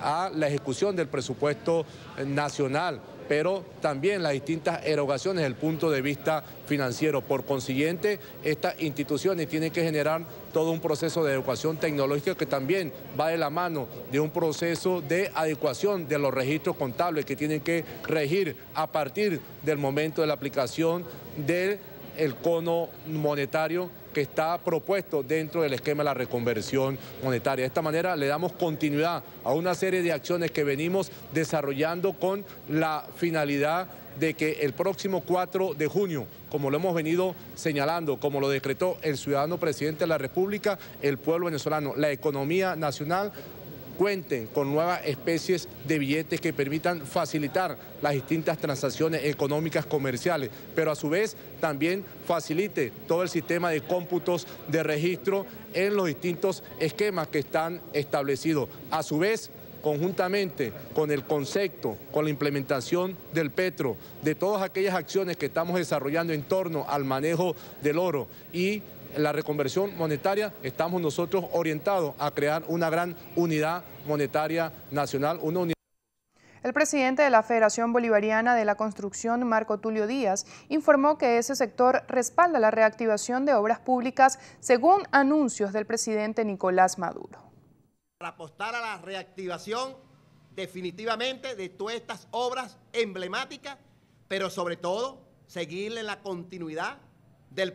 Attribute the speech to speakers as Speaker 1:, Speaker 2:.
Speaker 1: a la ejecución del presupuesto nacional pero también las distintas erogaciones desde el punto de vista financiero. Por consiguiente, estas instituciones tienen que generar todo un proceso de educación tecnológica que también va de la mano de un proceso de adecuación de los registros contables que tienen que regir a partir del momento de la aplicación del cono monetario que está propuesto dentro del esquema de la reconversión monetaria. De esta manera le damos continuidad a una serie de acciones que venimos desarrollando con la finalidad de que el próximo 4 de junio, como lo hemos venido señalando, como lo decretó el ciudadano presidente de la República, el pueblo venezolano, la economía nacional cuenten con nuevas especies de billetes que permitan facilitar las distintas transacciones económicas comerciales, pero a su vez también facilite todo el sistema de cómputos de registro en los distintos esquemas que están establecidos. A su vez, conjuntamente con el concepto, con la implementación del petro, de todas aquellas acciones que estamos desarrollando en torno al manejo del oro y la reconversión monetaria, estamos nosotros orientados a crear una gran unidad monetaria nacional,
Speaker 2: el presidente de la Federación Bolivariana de la Construcción, Marco Tulio Díaz, informó que ese sector respalda la reactivación de obras públicas según anuncios del presidente Nicolás Maduro
Speaker 3: para apostar a la reactivación definitivamente de todas estas obras emblemáticas, pero sobre todo seguirle la continuidad